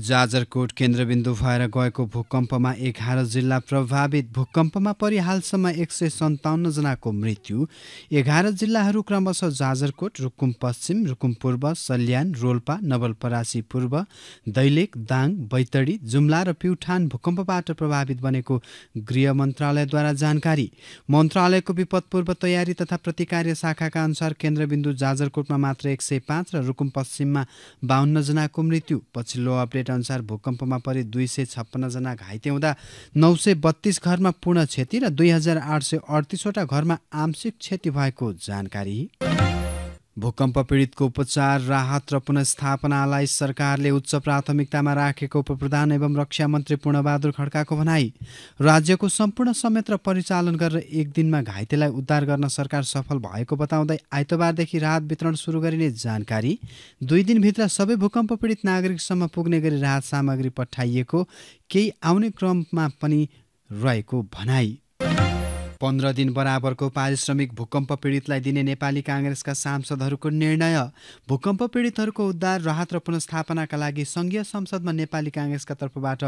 जाजरकोट केन्द्रबिन्दु भएर गएको भूकम्पमा एघार जिल्ला प्रभावित भूकम्पमा परिहालसम्म एक सय सन्ताउन्नजनाको मृत्यु एघार जिल्लाहरू क्रमशः जाजरकोट रुकुम पश्चिम रुकुम पूर्व सल्यान रोल्पा नवलपरासी पूर्व दैलेख दाङ बैतडी जुम्ला र प्युठान भूकम्पबाट प्रभावित बनेको गृह मन्त्रालयद्वारा जानकारी मन्त्रालयको विपद पूर्व तयारी तथा प्रतिकार्य शाखाका अनुसार केन्द्रबिन्दु जाजरकोटमा मात्र एक र रुकुम पश्चिममा बाहन्नजनाको मृत्यु पछिल्लो अपडेट अपडेटअनुसार भूकम्पमा परि दुई सय छप्पन्नजना घाइते हुँदा नौ सय बत्तीस घरमा पूर्ण क्षति र दुई हजार आठ सय अडतिसवटा घरमा आंशिक क्षति भएको जानकारी भूकम्प पीडितको उपचार राहत र पुनस्थापनालाई सरकारले उच्च प्राथमिकतामा राखेको उपप्रधान एवं रक्षा मन्त्री पूर्णबहादुर खड्काको भनाई राज्यको सम्पूर्ण समेत परिचालन गरेर एक दिनमा घाइतेलाई उद्धार गर्न सरकार सफल भएको बताउँदै आइतबारदेखि राहत वितरण सुरु गरिने जानकारी दुई दिनभित्र सबै भूकम्प पीडित नागरिकसम्म पुग्ने गरी राहत सामग्री पठाइएको केही आउने क्रममा पनि रहेको भनाई पन्ध्र दिन बराबरको पारिश्रमिक भूकम्प पीडितलाई दिने नेपाली काङ्ग्रेसका सांसदहरूको निर्णय भूकम्प पीडितहरूको उद्धार राहत र पुनस्थापनाका लागि सङ्घीय संसदमा नेपाली काङ्ग्रेसका तर्फबाट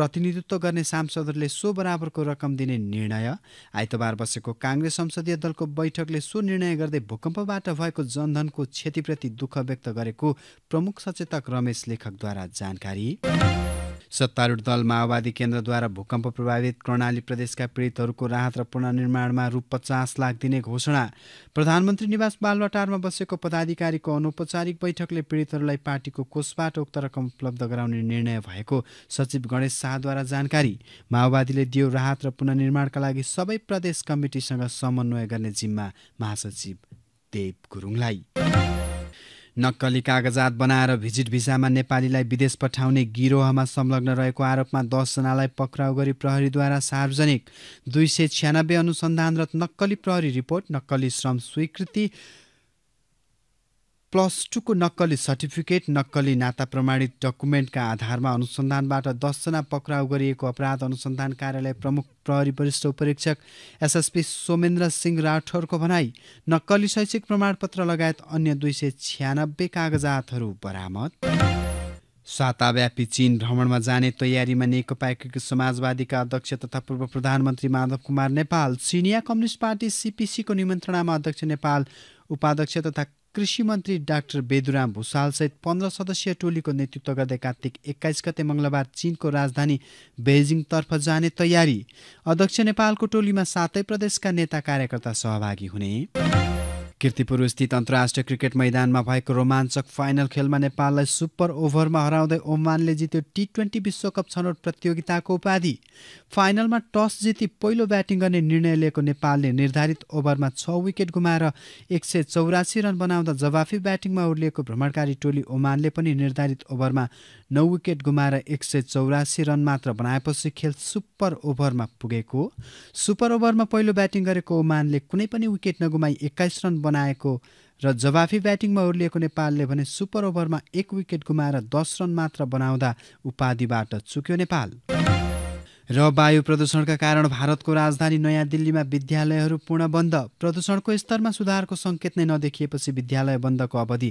प्रतिनिधित्व गर्ने सांसदहरूले सो बराबरको रकम दिने निर्णय आइतबार बसेको काङ्ग्रेस संसदीय दलको बैठकले सो निर्णय गर्दै भूकम्पबाट भएको जनधनको क्षतिप्रति दुःख व्यक्त गरेको प्रमुख सचेतक रमेश लेखकद्वारा जानकारी सत्तारूढ दल माओवादी केन्द्रद्वारा भूकम्प प्रभावित कर्णाली प्रदेशका पीडितहरूको राहत र पुननिर्माणमा रु पचास लाख दिने घोषणा प्रधानमन्त्री निवास बालवाटारमा बसेको पदाधिकारीको अनौपचारिक बैठकले पीडितहरूलाई पार्टीको कोषबाट उक्त रकम उपलब्ध गराउने निर्णय भएको सचिव गणेश शाहद्वारा जानकारी माओवादीले दियो राहत र पुननिर्माणका लागि सबै प्रदेश कमिटीसँग समन्वय गर्ने जिम्मा महासचिव देव गुरुङलाई नक्कली कागजात बनाएर भिजिट भिसामा नेपालीलाई विदेश पठाउने गिरोहमा संलग्न रहेको आरोपमा दसजनालाई पक्राउ गरी प्रहरीद्वारा सार्वजनिक दुई सय छ्यानब्बे अनुसन्धानरत नक्कली प्रहरी रिपोर्ट नक्कली श्रम स्वीकृति प्लस टूको नक्कली सर्टिफिकेट नक्कली नाता प्रमाणित डकुमेन्टका आधारमा अनुसन्धानबाट दसजना पक्राउ गरिएको अपराध अनुसन्धान कार्यालय प्रमुख प्रहरी वरिष्ठ उपरीक्षक एसएसपी सोमेन्द्र सिंह राठौरको भनाई नक्कली शैक्षिक प्रमाणपत्र लगायत अन्य दुई सय छ्यानब्बे कागजातहरू बरामद साताव्यापी चीन भ्रमणमा जाने तयारीमा नेकपा एकीकृत समाजवादीका अध्यक्ष तथा पूर्व प्रधानमन्त्री माधव कुमार नेपाल सिनिया कम्युनिस्ट पार्टी सिपिसीको निमन्त्रणामा अध्यक्ष नेपाल उपाध्यक्ष तथा कृषि मन्त्री डाक्टर बेदुराम भूषालसहित पन्ध्र सदस्यीय टोलीको नेतृत्व गर्दै कार्तिक एक्काइस गते मङ्गलबार चीनको राजधानी बेजिङतर्फ जाने तयारी अध्यक्ष नेपालको टोलीमा सातै प्रदेशका नेता कार्यकर्ता सहभागी हुने किर्तिपुरस्थित अन्तर्राष्ट्रिय क्रिकेट मैदानमा भएको रोमाञ्चक फाइनल खेलमा नेपाललाई सुपर ओभरमा हराउँदै ओमानले जित्यो टी ट्वेन्टी विश्वकप छनौट प्रतियोगिताको उपाधि फाइनलमा टस जिती पहिलो ब्याटिङ गर्ने निर्णय लिएको नेपालले निर्धारित ओभरमा छ विकेट गुमाएर एक सय चौरासी रन बनाउँदा जवाफी ब्याटिङमा उर्लिएको भ्रमणकारी टोली ओमानले पनि निर्धारित ओभरमा नौ विकेट गुमाएर एक सय चौरासी रन मात्र बनाएपछि खेल सुपर ओभरमा पुगेको सुपर ओभरमा पहिलो ब्याटिङ गरेको ओमानले कुनै पनि विकेट नगुमाई एक्काइस रन बनाएको र जवाफी ब्याटिङमा ओर्लिएको नेपालले भने सुपर ओभरमा एक विकेट गुमाएर दस रन मात्र बनाउँदा उपाधिबाट चुक्यो नेपाल र वायु प्रदूषणका कारण भारतको राजधानी नयाँ दिल्लीमा विद्यालयहरू पूर्ण बन्द प्रदूषणको स्तरमा सुधारको सङ्केत नै नदेखिएपछि विद्यालय बन्दको अवधि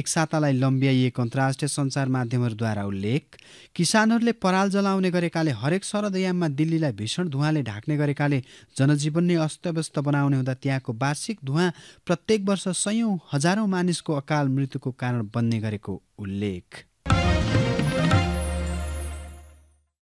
एक सातालाई लम्ब्याइएको अन्तर्राष्ट्रिय सञ्चार माध्यमहरूद्वारा उल्लेख किसानहरूले पराल जलाउने गरेकाले हरेक शरदयाममा दिल्लीलाई भीषण धुवाँले ढाक्ने गरेकाले जनजीवन नै अस्तव्यस्त बनाउने हुँदा त्यहाँको वार्षिक धुवा प्रत्येक वर्ष सयौँ हजारौँ मानिसको अकाल मृत्युको कारण बन्ने गरेको उल्लेख